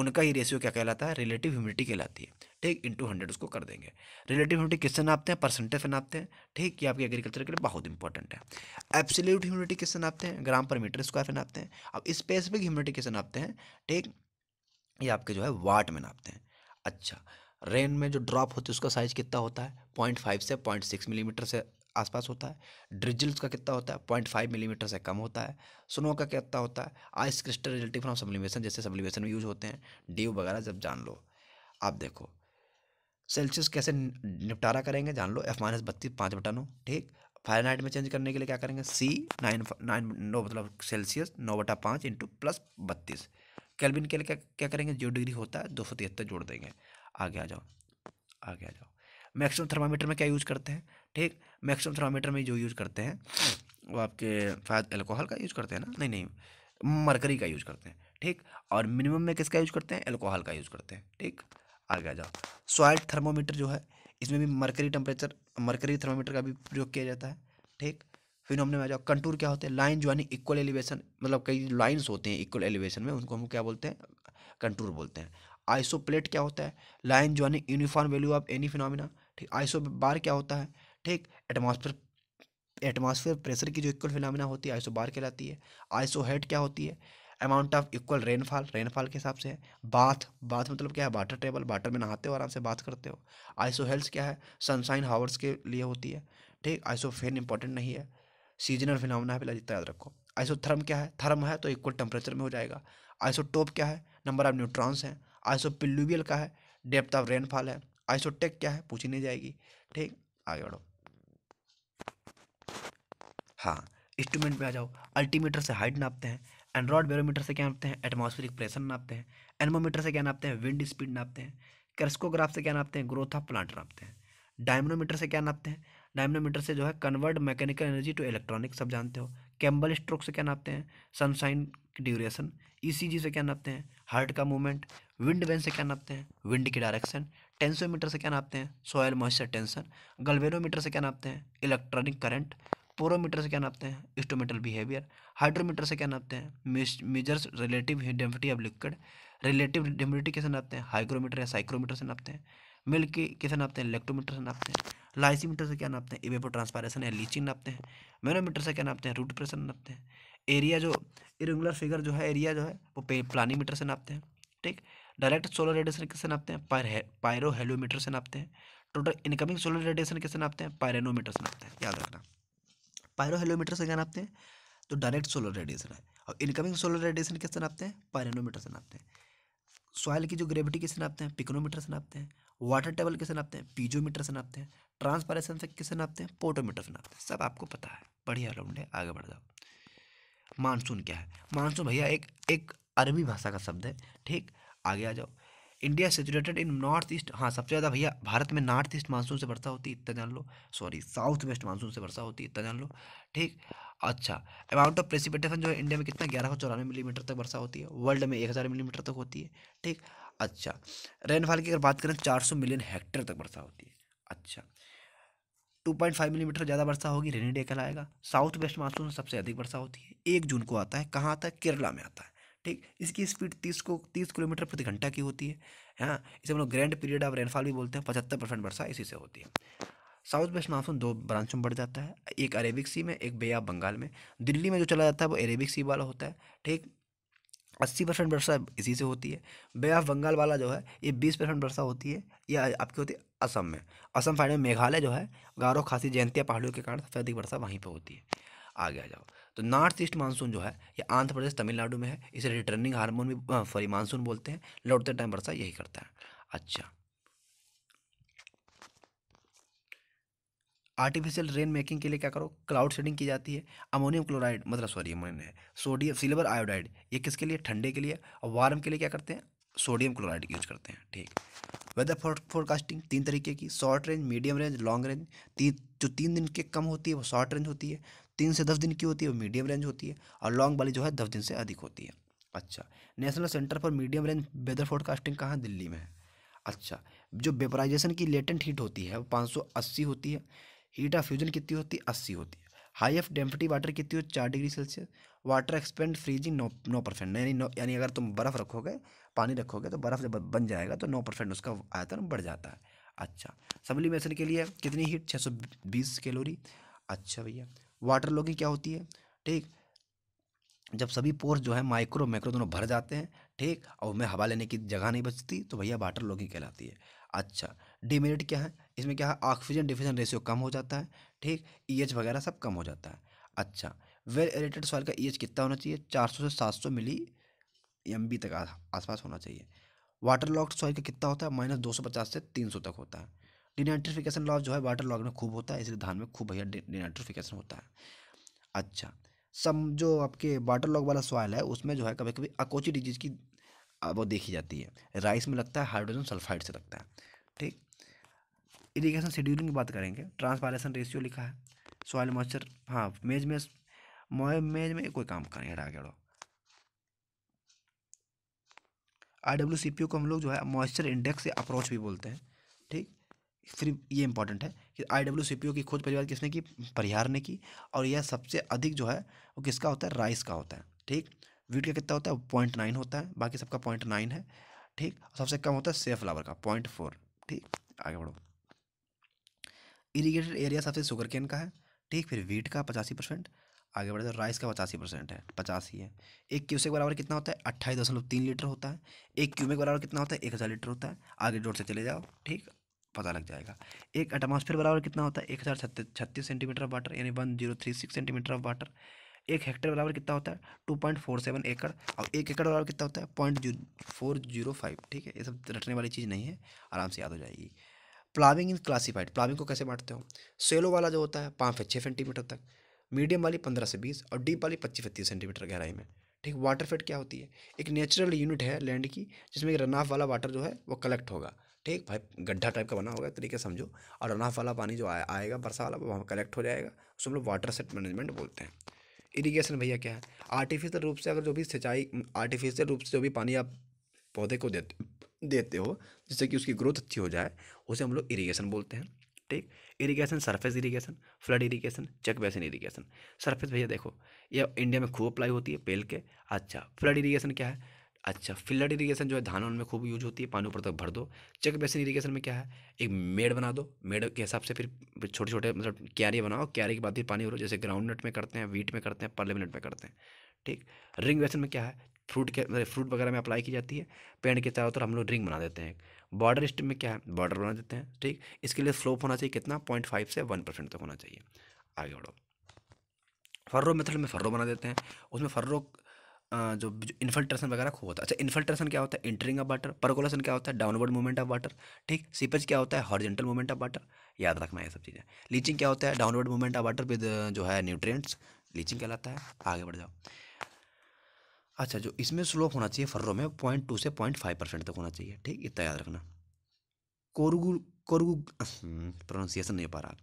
उनका ही रेशियो क्या कहलाता है रिलेटिव ह्यूमिडिटी कहलाती है ठीक इंटू हंड्रेड उसको कर देंगे रिलेटिव ह्यूमिडिटी किससे नापते हैं परसेंटेज से नापते हैं ठीक ये आपके एग्रीकल्चर के लिए बहुत इंपॉर्टेंट है एब्सोल्यूट ह्यूमिडिटी किससे नापते हैं ग्राम पर मीटर स्क्वायर से नापते हैं अब स्पेसिफिक ह्यूमिडिटी किससे नापते हैं ठीक ये आपके जो है वाट में नापते हैं अच्छा रेन में जो ड्रॉप होती है उसका साइज़ कितना होता है पॉइंट फाइव से पॉइंट सिक्स मिलीमीटर से आसपास होता है ड्रिजल्स का कितना होता है पॉइंट फाइव मिलीमीटर से कम होता है स्नो का कितना होता है ice crystal relative from sublimation जैसे सब्लिमेशन में यूज होते हैं ड्यू वगैरह जब जान लो आप देखो सेल्सियस कैसे निपटारा करेंगे जान लो एफ माइनस बत्तीस पाँच बटा नौ ठीक फारेनहाइट में चेंज करने के लिए क्या करेंगे सी नाइन नाइन नौ मतलब सेल्सियस नौ बटा पाँच इंटू प्लस बत्तीस कैलविन के लिए क्या क्या करेंगे जीरो डिग्री होता है दो सौ तिहत्तर जोड़ देंगे आगे आ जाओ आगे आ जाओ मैक्सिमम थर्मामीटर में क्या यूज़ करते हैं ठीक मैक्सिमम थर्मामीटर में जो यूज़ करते हैं वो आपके शायद एल्कोहल का यूज़ करते हैं ना नहीं नहीं मरकरी का यूज़ करते हैं ठीक और मिनिमम में किसका यूज़ करते हैं एल्कोहल का यूज़ करते हैं ठीक आगे आ जाओ सॉइल्ट थर्मोमीटर जो है इसमें भी मरकरी टेम्परेचर मरकरी थर्मोमीटर का भी प्रयोग किया जाता है ठीक फिर हमने में आ जाओ कंटूर क्या होते हैं लाइन ज्वाइनिंग इक्वल एलिवेशन मतलब कई लाइन्स होते हैं इक्वल एलिवेशन में उनको हम क्या बोलते हैं कंटूर बोलते हैं आइसोप्लेट क्या होता है line joining uniform value of any phenomena ठीक आइसो बार क्या होता है ठीक एटमॉस्फेयर एटमॉस्फेयर प्रेशर की जो इक्वल फिलामिना होती है आइसो बार कहलाती है आइसो हेड क्या होती है amount of equal rainfall rainfall के हिसाब से है बाथ बाथ मतलब क्या है वाटर टेबल वाटर में नहाते हो आराम से बात करते हो आइसो हेल्थ क्या है सनशाइन हावर्स के लिए होती है ठीक आइसो फेन इंपॉर्टेंट नहीं है सीजनल फिनोमेना है पहले जितना याद रखो आइसो थर्म क्या है थर्म है तो इक्वल टेम्परेचर में हो जाएगा आइसो टोप क्या है नंबर ऑफ न्यूट्रॉन्स हैं आइसो पिल्लुबियल का है डेप्थ ऑफ रेनफॉल है आइसोटेक क्या है पूछी नहीं जाएगी ठीक आगे बढ़ो हाँ इंस्ट्रूमेंट पे आ जाओ अल्टीमीटर से हाइट नापते हैं एंड्रॉयड बेरोमीटर से क्या नापते हैं एटमॉस्फेरिक प्रेशर नापते हैं एनमोमीटर से क्या नापते हैं विंड स्पीड नापते हैं क्रेस्कोग्राफ से क्या नापते हैं ग्रोथ ऑफ प्लांट नापते हैं डायमनोमीटर से क्या नापते हैं डायमनोमीटर से जो है convert mechanical energy to electronic सब जानते हो कैम्बल स्ट्रोक से क्या नापते हैं सनसाइन ड्यूरेशन ईसीजी से क्या नापते हैं हार्ट का मूवमेंट विंड वेन से क्या नापते हैं विंड की डायरेक्शन टेंसोमीटर से क्या नापते हैं सॉयल मॉइस्चर टेंशन गलवेरोमीटर से क्या नापते हैं इलेक्ट्रॉनिक करंट पोरोमीटर से क्या नापते हैं इस्टोमेटल बिहेवियर हाइड्रोमीटर से क्या नापते हैं measures relative density of liquid relative density कैसे नापते हैं हाइग्रोमीटर या साइक्रोमीटर से नापते हैं मिल्क कैसे नापते हैं इलेक्ट्रोमीटर से नापते हैं लाइसीमीटर से क्या नापते हैं इवेपो ट्रांसपारेशन या लीचिंग नापते हैं मेनोमीटर से क्या नापते हैं रूट प्रेशर नापते हैं एरिया जो इरेगुलर फिगर जो है एरिया जो है वो मीटर से नापते हैं ठीक डायरेक्ट सोलर रेडिएशन किससे नापते हैं पायर पायरो हेलोमीटर से नापते हैं टोटल इनकमिंग सोलर रेडिएशन किससे नापते हैं पायरेनोमीटर से नापते हैं याद रखना पायरो हेलोमीटर से क्या नापते हैं तो डायरेक्ट सोलर रेडिएशन है और इनकमिंग सोलर रेडिएशन किससे नापते हैं पायरेनोमीटर से नापते हैं सॉइल की जो ग्रेविटी किससे नापते हैं पिकनोमीटर से नापते हैं वाटर टेबल किससे नापते हैं पीजोमीटर से नापते हैं ट्रांसपारेशन से किससे नापते हैं पोटोमीटर से नापते हैं सब आपको पता है बढ़िया राउंड है आगे बढ़ जाओ मानसून क्या है मानसून भैया एक एक अरबी भाषा का शब्द है ठीक आगे आ जाओ India situated in north east हाँ सबसे ज़्यादा भैया भारत में नॉर्थ ईस्ट मानसून से वर्षा होती है इतना जान लो सॉरी साउथ वेस्ट मानसून से वर्षा होती है इतना जान लो ठीक अच्छा अमाउंट ऑफ प्रेसिपिटेशन जो है इंडिया में कितना ग्यारह सौ चौरानवे मिलीमीटर तक वर्षा होती है वर्ल्ड में एक हज़ार मिलीमीटर तक होती है ठीक अच्छा रेनफॉल की अगर बात करें चार सौ मिलियन हेक्टेयर तक वर्षा होती है अच्छा टू पॉइंट फाइव मिलीमीटर ज़्यादा वर्षा होगी रेनी डे कहलाएगा साउथ वेस्ट मानसून सबसे अधिक वर्षा होती है एक जून को आता है कहाँ आता है केरला में आता है ठीक इसकी स्पीड तीस को तीस किलोमीटर प्रति घंटा की होती है हाँ इसे हम लोग ग्रैंड पीरियड ऑफ रेनफॉल भी बोलते हैं पचहत्तर परसेंट वर्षा इसी से होती है साउथ वेस्ट मानसून दो ब्रांचों में बढ़ जाता है एक अरेबिक सी में एक बे ऑफ बंगाल में दिल्ली में जो चला जाता है वो अरेबिक सी वाला होता है ठीक अस्सी परसेंट वर्षा इसी से होती है बे ऑफ बंगाल वाला जो है ये बीस परसेंट वर्षा होती है या आपकी होती है असम में असम साइड में मेघालय जो है गारो खासी जयंतिया पहाड़ियों के कारण सबसे अधिक वर्षा वहीं पर होती है आगे आ जाओ तो नॉर्थ ईस्ट मानसून जो है ये आंध्र प्रदेश तमिलनाडु में है इसे रिटर्निंग हार्मोन भी सॉरी मानसून बोलते हैं लौटते टाइम वर्षा यही करता है अच्छा आर्टिफिशियल रेन मेकिंग के लिए क्या करो क्लाउड शेडिंग की जाती है अमोनियम क्लोराइड मतलब sorry ammonium sodium silver iodide ये किसके लिए ठंडे के लिए और वार्म के लिए क्या करते हैं सोडियम क्लोराइड यूज करते हैं ठीक वेदर फोरकास्टिंग तीन तरीके की short range medium range long range तीन जो तीन दिन के कम होती है वो शॉर्ट रेंज होती है तीन से दस दिन की होती है वो मीडियम रेंज होती है और लॉन्ग वाली जो है दस दिन से अधिक होती है अच्छा national centre for medium range weather forecasting कहाँ दिल्ली में है अच्छा जो वेपराइजेशन की लेटेंट हीट होती है वो पाँच होती है हीट ऑफ फ्यूजन कितनी होती है अस्सी होती है हाई ऑफ डेंसिटी वाटर कितनी हो चार degree Celsius water expand freezing नौ नौ परसेंट यानी नौ यानी अगर तुम बर्फ़ रखोगे पानी रखोगे तो बर्फ़ जब बन जाएगा तो नौ परसेंट उसका आयतन बढ़ जाता है अच्छा सब्लिमेशन के लिए कितनी हीट छः सौ बीस कैलोरी अच्छा भैया वाटर लॉगिंग क्या होती है ठीक जब सभी पोर्स जो है माइक्रो माइक्रो दोनों भर जाते हैं ठीक और उनमें हवा लेने की जगह नहीं बचती तो भैया वाटर लॉगिंग कहलाती है अच्छा डिमेरिट क्या है इसमें क्या है ऑक्सीजन डिफिजन रेशियो कम हो जाता है ठीक ई e एच वगैरह सब कम हो जाता है अच्छा वेल एरेटेड सॉइल का ई e एच कितना होना चाहिए चार सौ से सात सौ मिली एम बी तक आसपास होना चाहिए वाटर लॉक्ड सॉइल का कितना होता है माइनस दो सौ पचास से तीन सौ तक होता है डिनाइट्रिफिकेशन लॉस जो है वाटर लॉग में खूब होता है इसलिए धान में खूब भैया डिनाइट्रिफिकेशन होता है अच्छा सम जो आपके वाटर लॉक वाला सॉइल है उसमें जो है कभी कभी अकोची डिजीज़ की वो देखी जाती है राइस में लगता है हाइड्रोजन सल्फाइड से लगता है ठीक इरीगेशन शेड्यूलिंग की बात करेंगे ट्रांसपारेशन रेशियो लिखा है सॉइल मॉइस्चर हाँ मेज में मेज में कोई काम करें हटा बढ़ो I W C P O को हम लोग जो है मॉइस्चर इंडेक्स या अप्रोच भी बोलते हैं ठीक सिर्फ ये इंपॉर्टेंट है कि I W C P O की खोज परिवार किसने की परिहार ने की और यह सबसे अधिक जो है वो किसका होता है राइस का होता है ठीक वीट का कितना होता है पॉइंट नाइन होता है बाकी सबका पॉइंट नाइन है ठीक सबसे कम होता है सेफ फ्लावर का पॉइंट फोर ठीक आगे बढ़ो इरीगेटेड एरिया सबसे शुगर केन का है ठीक फिर वीट का पचासी परसेंट आगे बढ़ते हैं राइस का पचासी परसेंट है पचासी है एक के बराबर कितना होता है अट्ठाईस दशमलव तीन लीटर होता है एक के बराबर कितना होता है एक हज़ार लीटर होता है आगे जोड़ से चले जाओ ठीक पता लग जाएगा एक एटमोसफेयर बराबर कितना होता है एक हज़ार छत्तीस सेंटीमीटर ऑफ वाटर यानी one zero three six centimetre of water एक हेक्टेयर बराबर कितना होता है टू पॉइंट फोर सेवन एकड़ और एक एकड़ बराबर कितना होता है पॉइंट फोर जीरो फाइव ठीक है ये सब रटने वाली चीज़ नहीं है आराम से याद हो जाएगी प्लाविंग इन क्लासीफाइड प्लाविंग को कैसे बांटते हो सेलो वाला जो होता है पाँच से छः सेंटीमीटर तक मीडियम वाली पंद्रह से बीस और डीप वाली पच्चीस से तीस सेंटीमीटर गहराई में ठीक वाटर फेड क्या होती है एक नेचुरल यूनिट है लैंड की जिसमें रन ऑफ वाला वाटर जो है वो कलेक्ट होगा ठीक भाई गड्ढा टाइप का बना होगा तरीके समझो और रन ऑफ वाला पानी जो आ, आएगा बरसा वाला वो वहाँ कलेक्ट हो जाएगा उसको हम लोग वाटर सेट मैनेजमेंट बोलते हैं इरीगेशन भैया क्या है आर्टिफिशियल रूप से अगर जो भी सिंचाई आर्टिफिशियल रूप से जो भी पानी आप पौधे को देते देते हो जिससे कि उसकी ग्रोथ अच्छी हो जाए उसे हम लोग इरीगेशन बोलते हैं ठीक irrigation surface irrigation flood irrigation check basin irrigation surface भैया देखो ये इंडिया में खूब अप्लाई होती है पेल के अच्छा फ्लड इरीगेशन क्या है अच्छा फिल्ड इरीगेशन जो है धान उनमें खूब यूज होती है पानी ऊपर तक भर दो चेक बेसिन इरीगेशन में क्या है एक मेड़ बना दो मेड़ के हिसाब से फिर छोटे छोटे मतलब क्यारी बनाओ क्यारी के बाद फिर पानी भरो जैसे ग्राउंड नट में करते हैं वीट में करते हैं पर्ले मिनट में करते हैं ठीक रिंग बेसन में क्या है फ्रूट के मतलब फ्रूट वगैरह में अप्लाई की जाती है पेड़ के चारों तरफ हम लोग रिंग बना देते हैं बॉर्डर स्टेप में क्या है बॉर्डर बना देते हैं ठीक इसके लिए स्लोप होना चाहिए कितना पॉइंट फाइव से वन परसेंट तक होना चाहिए आगे बढ़ो फर्रो मेथड में फर्रो बना देते हैं उसमें फर्रो जो इन्फल्ट्रेशन वगैरह खूब होता है अच्छा इन्फल्ट्रेशन क्या होता है इंटरिंग ऑफ वाटर परकोलेशन क्या होता है डाउनवर्ड मूवमेंट ऑफ वाटर ठीक सीपेज क्या होता है हॉर्जेंटल मूवमेंट ऑफ वाटर याद रखना ये सब चीज़ें लीचिंग क्या होता है downward movement of water with जो है न्यूट्रिएंट्स लीचिंग कहलाता है आगे बढ़ जाओ अच्छा जो इसमें स्लोप होना चाहिए फर्रों में पॉइंट टू से पॉइंट फाइव परसेंट तक होना चाहिए ठीक इतना याद रखना कोरुगु कोरुगु प्रोनाउंसिएशन नहीं हो पा रहा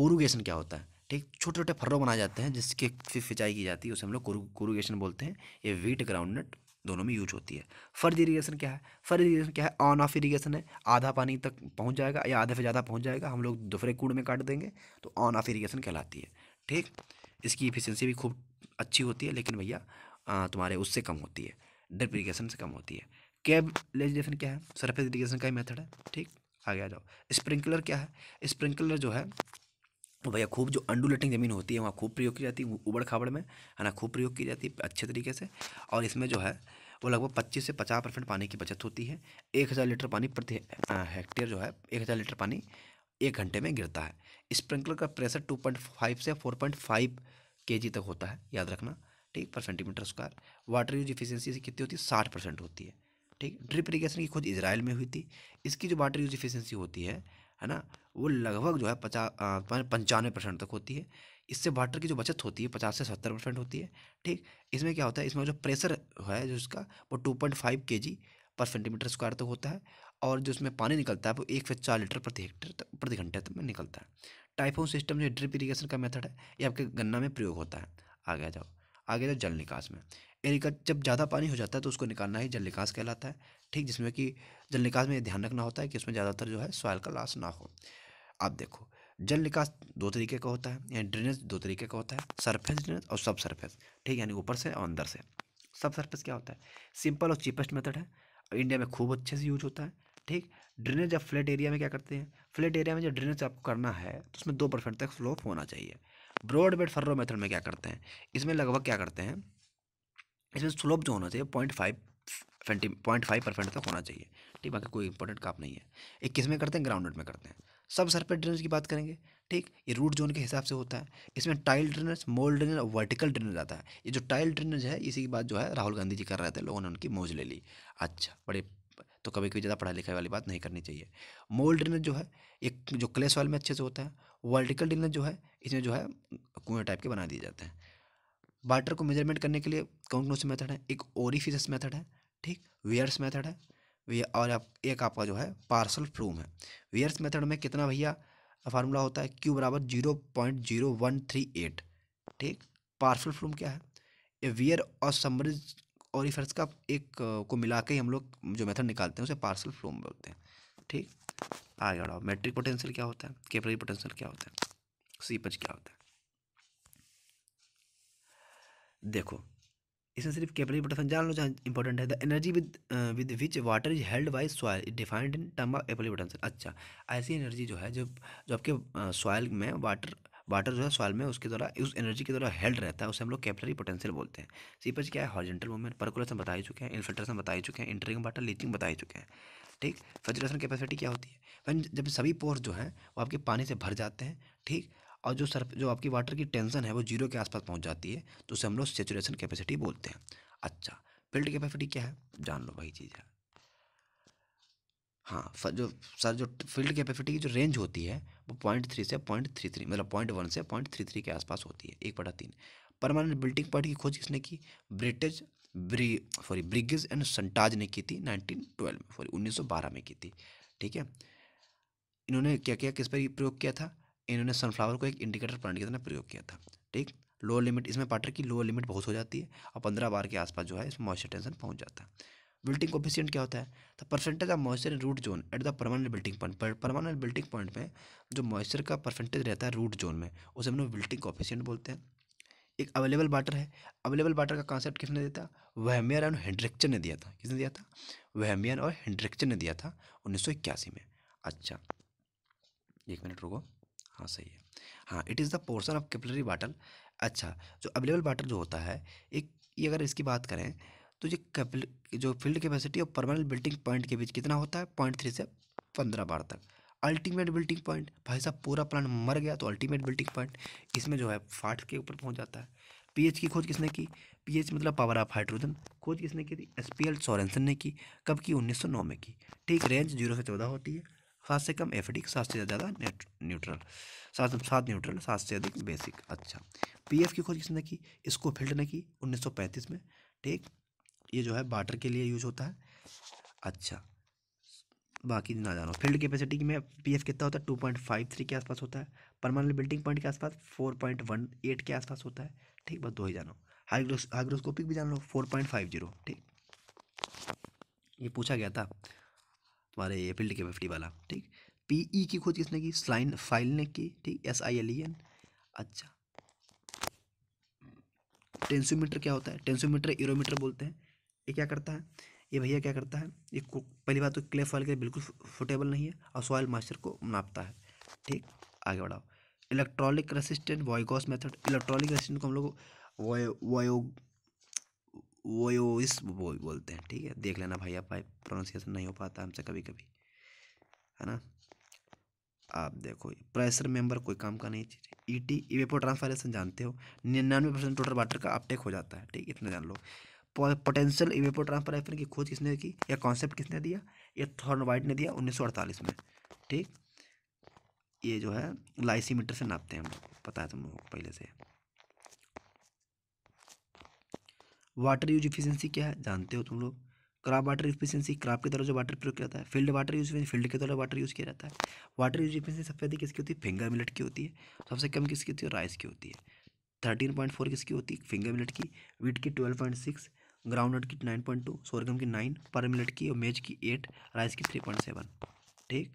कोरुगेशन क्या होता है एक छोटे छोटे फर्रो बनाए जाते हैं जिसके फिर सिंचाई की जाती है उसे हम लोग कुरुगेशन बोलते हैं ये वीट ग्राउंड नट दोनों में यूज होती है फर्ज इरीगेशन क्या है फर्ज इरीगेशन क्या है ऑन ऑफ इरीगेशन है आधा पानी तक पहुंच जाएगा या आधे से ज़्यादा पहुंच जाएगा हम लोग दूसरे कूड़ में काट देंगे तो ऑन ऑफ इरीगेशन कहलाती है ठीक इसकी इफिशेंसी भी खूब अच्छी होती है लेकिन भैया तुम्हारे उससे कम होती है ड्रिप इरीगेशन से कम होती है कैब लेजिलेशन क्या है सरफेस इरीगेशन का ही मेथड है ठीक आगे आ जाओ स्प्रिंकलर क्या है स्प्रिंकलर जो है तो भैया खूब जो अंडुलेटिंग ज़मीन होती है वहाँ खूब प्रयोग की जाती है उबड़ खाबड़ में है ना खूब प्रयोग की जाती है अच्छे तरीके से और इसमें जो है वो लगभग पच्चीस से पचास परसेंट पानी की बचत होती है एक हज़ार लीटर पानी प्रति हेक्टेयर जो है एक हज़ार लीटर पानी एक घंटे में गिरता है स्प्रिंकलर का प्रेशर टू पॉइंट फाइव से four point five K G तक होता है याद रखना ठीक पर centimetre square water use efficiency कितनी होती है साठ परसेंट होती है ठीक ड्रिप इरीगेशन की खोज इसराइल में हुई थी इसकी जो वाटर यूज इफिशियंसी होती है है ना वो लगभग जो है पचास पंचानवे परसेंट तक होती है इससे वाटर की जो बचत होती है पचास से सत्तर परसेंट होती है ठीक इसमें क्या होता है इसमें जो प्रेशर है जो उसका वो टू पॉइंट फाइव के जी पर सेंटीमीटर स्क्वायर तक होता है और जो उसमें पानी निकलता है वो एक से चार लीटर प्रति हेक्टेयर तक प्रति घंटे तक में निकलता है टाइफोन सिस्टम जो ड्रिप इरीगेशन का मेथड है ये आपके गन्ना में प्रयोग होता है आगे जाओ आगे जाओ जल निकास में एरिका जब ज़्यादा पानी हो जाता है तो उसको निकालना ही जल निकास कहलाता है ठीक जिसमें कि जल निकास में ध्यान रखना होता है कि उसमें ज़्यादातर जो है सॉयल का लाश ना हो आप देखो जल निकास दो तरीके का होता है यानी ड्रेनेज दो तरीके का होता है सरफेस ड्रेनेज और सब सरफेस ठीक यानी ऊपर से और अंदर से सब सरफेस क्या होता है सिंपल और चीपेस्ट मेथड है इंडिया में खूब अच्छे से यूज होता है ठीक ड्रेनेज आप फ्लैट एरिया में क्या करते हैं फ्लैट एरिया में जो ड्रेनेज आपको करना है तो उसमें दो परसेंट तक स्लोप होना चाहिए ब्रॉड बेड फर्रो मेथड में क्या करते हैं इसमें लगभग क्या करते हैं इसमें स्लोप जो होना चाहिए point five twenty point five percent तक होना चाहिए ठीक बाकी कोई इंपॉर्टेंट काम नहीं है इक्कीस में करते हैं ग्राउंड में करते हैं सब सरफेस ड्रेनेज की बात करेंगे ठीक ये रूट जोन के हिसाब से होता है इसमें टाइल ड्रेनेज मोल ड्रेनेज और वर्टिकल ड्रेनेज आता है ये जो टाइल ड्रेनेज है इसी की बात जो है राहुल गांधी जी कर रहे थे लोगों ने उनकी मौज ले ली अच्छा बड़े तो कभी कभी ज़्यादा पढ़ाई लिखाई वाली बात नहीं करनी चाहिए मोल ड्रेनेज जो है एक जो क्ले सॉइल में अच्छे से होता है वर्टिकल ड्रेनेज जो है इसमें जो है कुएँ टाइप के बना दिए जाते हैं वाटर को मेजरमेंट करने के लिए कौन कौन से मेथड है एक ओरिफिस मेथड है ठीक वेयर्स मेथड है और आप एक आपका जो है पार्सल फ्रूम है वेयर्स मेथड में कितना भैया फार्मूला होता है क्यू बराबर zero point zero one three eight ठीक पार्सल फ्रूम क्या है ए वियर और समरिज और इफर्स का एक को मिला के हम लोग जो मेथड निकालते हैं उसे पार्सल फ्रूम बोलते हैं ठीक आगे बढ़ाओ मैट्रिक पोटेंशियल क्या होता है कैपलरी पोटेंशियल क्या होता है सीपज क्या होता है देखो इसमें सिर्फ कैपिलरी प्रोडक्शन जान लो इंपॉर्टेंट है the energy with with which water is held by soil is defined in term of apply potential अच्छा ऐसी एनर्जी जो है जो जो आपके सॉयल uh, में वाटर वाटर जो है सॉयल में उसके द्वारा उस एनर्जी के द्वारा हेल्ड रहता है उसे हम लोग कैपिलरी पोटेंशियल बोलते हैं सीपेज क्या है हॉर्जेंटल मूवमेंट परकुलेशन बता ही चुके हैं इन्फिल्ट्रेशन बता ही चुके हैं इंटरिंग वाटर लीचिंग बता ही चुके हैं ठीक फर्टिलेशन कैपेसिटी क्या होती है जब सभी पोर्स जो हैं वो आपके पानी से भर जाते हैं ठीक और जो सर जो आपकी वाटर की टेंशन है वो जीरो के आसपास पहुंच जाती है तो उसे हम लोग सेचुरेशन कैपेसिटी बोलते हैं अच्छा बिल्ड कैपेसिटी क्या है जान लो वही चीज़ है हाँ जो सर जो फील्ड कैपेसिटी की जो रेंज होती है वो पॉइंट थ्री से पॉइंट थ्री थ्री मतलब पॉइंट वन से पॉइंट थ्री थ्री के आसपास होती है एक बटा तीन परमानेंट बिल्डिंग पॉइंट की खोज किसने की ब्रिटिश ब्री सॉरी ब्रिगेज एंड संटाज ने की थी नाइनटीन ट्वेल्व में सॉरी उन्नीस सौ बारह में की थी ठीक है इन्होंने क्या किया किस पर प्रयोग किया था इन्होंने सनफ्लावर को एक इंडिकेटर प्लांट की तरह प्रयोग किया था ठीक लोअर लिमिट इसमें पाटर की लोअर लिमिट बहुत हो जाती है और पंद्रह बार के आसपास जो है इसमें मॉइस्चर टेंशन पहुंच जाता है बिल्टिंग कोफिशियंट क्या होता है तो percentage of moisture in root zone at the permanent wilting point पर परमानेंट बिल्टिंग पॉइंट में जो मॉइस्चर का परसेंटेज रहता है रूट जोन में उसे हम लोग बिल्टिंग कोफिशियंट बोलते हैं एक अवेलेबल वाटर है अवेलेबल वाटर का कॉन्सेप्ट किसने दिया था वहमियन और हेंड्रिक्चर ने दिया था किसने दिया था वहमियन और हेंड्रिक्चर ने दिया था उन्नीस में अच्छा एक मिनट रुको हाँ सही है हाँ it is the portion of capillary water अच्छा जो अवेलेबल बाटल जो होता है एक ये अगर इसकी बात करें तो ये कैपिल जो फील्ड कैपेसिटी और परमानेंट बिल्टिंग पॉइंट के बीच कितना होता है पॉइंट थ्री से पंद्रह बार तक अल्टीमेट बिल्टिंग पॉइंट भाई साहब पूरा प्लांट मर गया तो अल्टीमेट बिल्टिंग पॉइंट इसमें जो है फाट के ऊपर पहुंच जाता है पीएच की खोज किसने की पीएच मतलब पावर ऑफ हाइड्रोजन खोज किसने की थी एस पी एल ने की कब की उन्नीस में की ठीक रेंज जीरो से चौदह होती है सात से कम एफेटिक सात से ज़्यादा न्यूट्रल सात सात न्यूट्रल सात से अधिक बेसिक अच्छा पीएफ की खोज किसने की इसको फिल्ड ने की 1935 में ठीक ये जो है बाटर के लिए यूज होता है अच्छा बाकी ना जानो फील्ड कैपेसिटी में पीएफ कितना होता है टू पॉइंट फाइव थ्री के आसपास होता है परमानेंट बिल्डिंग पॉइंट के आसपास फोर पॉइंट वन एट के आसपास होता है ठीक बस दो ही जानो हाइग्रोस्कोपिक भी जान लो फोर पॉइंट फाइव जीरो ठीक ये पूछा गया था हमारे ये फील्ड के फिफ्टी वाला ठीक पी ई e की खोज किसने की स्लाइन फाइल ने की ठीक S I L E N अच्छा टेंसोमीटर क्या होता है टेंसोमीटर यूरोमीटर बोलते हैं ये क्या करता है ये भैया क्या करता है ये पहली बात तो क्ले फॉल के बिल्कुल सुटेबल नहीं है और सॉयल मॉइस्चर को नापता है ठीक आगे बढ़ाओ electronic resistant Bouyoucos method electronic resistant को हम लोग वायो इस वो बोलते हैं ठीक है देख लेना भाई आप भाई प्रोनाउंसिएशन नहीं हो पाता हमसे कभी कभी है ना आप देखो प्रेशर मेंबर कोई काम का नहीं चीज़ ई टी वेपो ट्रांसफारेशन जानते हो निन्यानवे परसेंट टोटल वाटर का अपटेक हो जाता है ठीक इतना जान लो पोटेंशियल वेपो ट्रांसफारेशन की खोज किसने की या कॉन्सेप्ट किसने दिया या थॉर्न वाइट ने दिया उन्नीस में ठीक ये जो है लाइसीमीटर से नापते हैं हम पता है तुम लोगों को पहले से वाटर यूज इफिशियंसी क्या है जानते हो तुम लोग क्राप वाटर इफिशियंसी क्राप के द्वारा जो वाटर प्रयोग किया जाता है फील्ड वाटर यूज फील्ड के द्वारा वाटर यूज किया जाता है वाटर यूज इफिशियंसी सबसे अधिक किसकी होती है फिंगर मिलट की होती है सबसे कम किसकी होती है राइस की होती है थर्टीन पॉइंट फोर किसकी होती है फिंगर मिलट की वीट की twelve point six ground nut की नाइन पॉइंट टू सोरगम की नाइन पर मिलट की और मेज की एट राइस की थ्री पॉइंट सेवन ठीक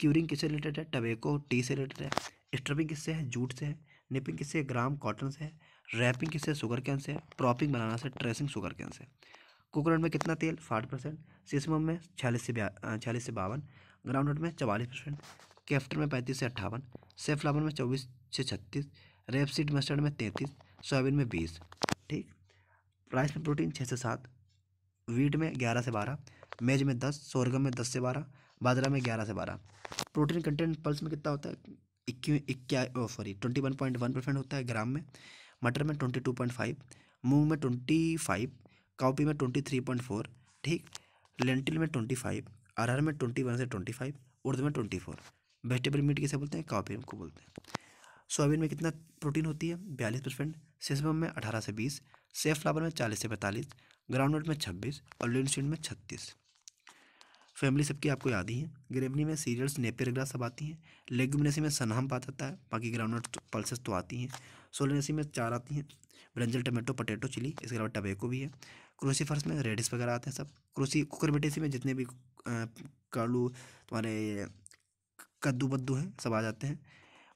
क्यूरिंग किससे रिलेटेड है टबेको टी से रिलेटेड है स्ट्रबिंग किससे है जूट से है निपिंग किससे ग्राम कॉटन से है रैपिंग किससे शुगर कैन से प्रॉपिंग बनाना से ट्रेसिंग शुगर कैन से कोकोनट में कितना तेल साठ परसेंट सिसमम में छियालीस से छियालीस से बावन ग्राउंडनट में चवालीस परसेंट कैफ्टर में पैंतीस से अट्ठावन सेफ्लावर में चौबीस से छत्तीस रेपसीड मस्टर्ड में तैंतीस सोयाबीन में बीस ठीक राइस में प्रोटीन छः से सात वीट में ग्यारह से बारह मेज में दस सोरगम में दस से बारह बाजरा में ग्यारह से बारह प्रोटीन कंटेंट पल्स में कितना होता है इक्की इक्या sorry twenty one point one percent होता है ग्राम में मटर में ट्वेंटी टू पॉइंट फाइव मूंग में ट्वेंटी फाइव काउपी में ट्वेंटी थ्री पॉइंट फोर ठीक लेंटिल में ट्वेंटी फाइव अरहर में ट्वेंटी वन से ट्वेंटी फाइव उर्द में ट्वेंटी फोर वेजिटेबल मीट किसे बोलते हैं काउपी को बोलते हैं सोयाबीन में कितना प्रोटीन होती है बयालीस परसेंट सिसम में अठारह से बीस सेफ फ्लावर में चालीस से पैंतालीस ग्राउंडनट में छब्बीस और लिनसीड में छत्तीस फैमिली सबकी आपको याद ही है ग्रेवनी में सीरियल्स नेपेरग्रा सब आती हैं लेगुमिनेसी में सनहम पात आता है बाकी ग्राउंडनट पल्सेस तो आती हैं सोलनेसी में चार आती हैं ब्रंजल टमाटो पटेटो चिली इसके अलावा टबेको भी है क्रोसीफर्स में रेडिस वगैरह आते हैं सब क्रोसी कुकर मिटेसी में जितने भी कालू तुम्हारे कद्दू बद्दू हैं सब आ जाते हैं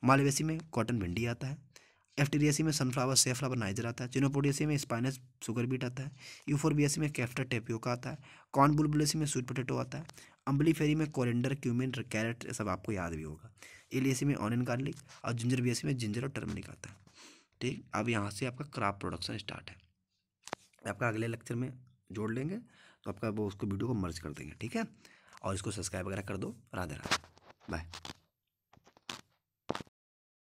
मालवेसी में कॉटन भिंडी आता है एफ्टीरियासी में सनफ्लावर सेफ्लावर नाइजर आता है चिनोपोडियासी में स्पाइनस सुगर बीट आता है यूफोरबियासी में कैफ्टा टेपियोका आता है कॉर्न बुलबुलेसी में स्वीट पोटेटो आता है अम्बली फेरी में कोरिएंडर क्यूमिन कैरेट सब आपको याद भी होगा एलियासी में ऑनियन गार्लिक और जिंजर बियासी में जिंजर और टर्मरिक आता है ठीक अब यहाँ से आपका क्रॉप प्रोडक्शन स्टार्ट है आपका अगले लेक्चर में जोड़ लेंगे तो आपका वो उसको वीडियो को मर्ज कर देंगे ठीक है और इसको सब्सक्राइब वगैरह कर दो राधे राधे बाय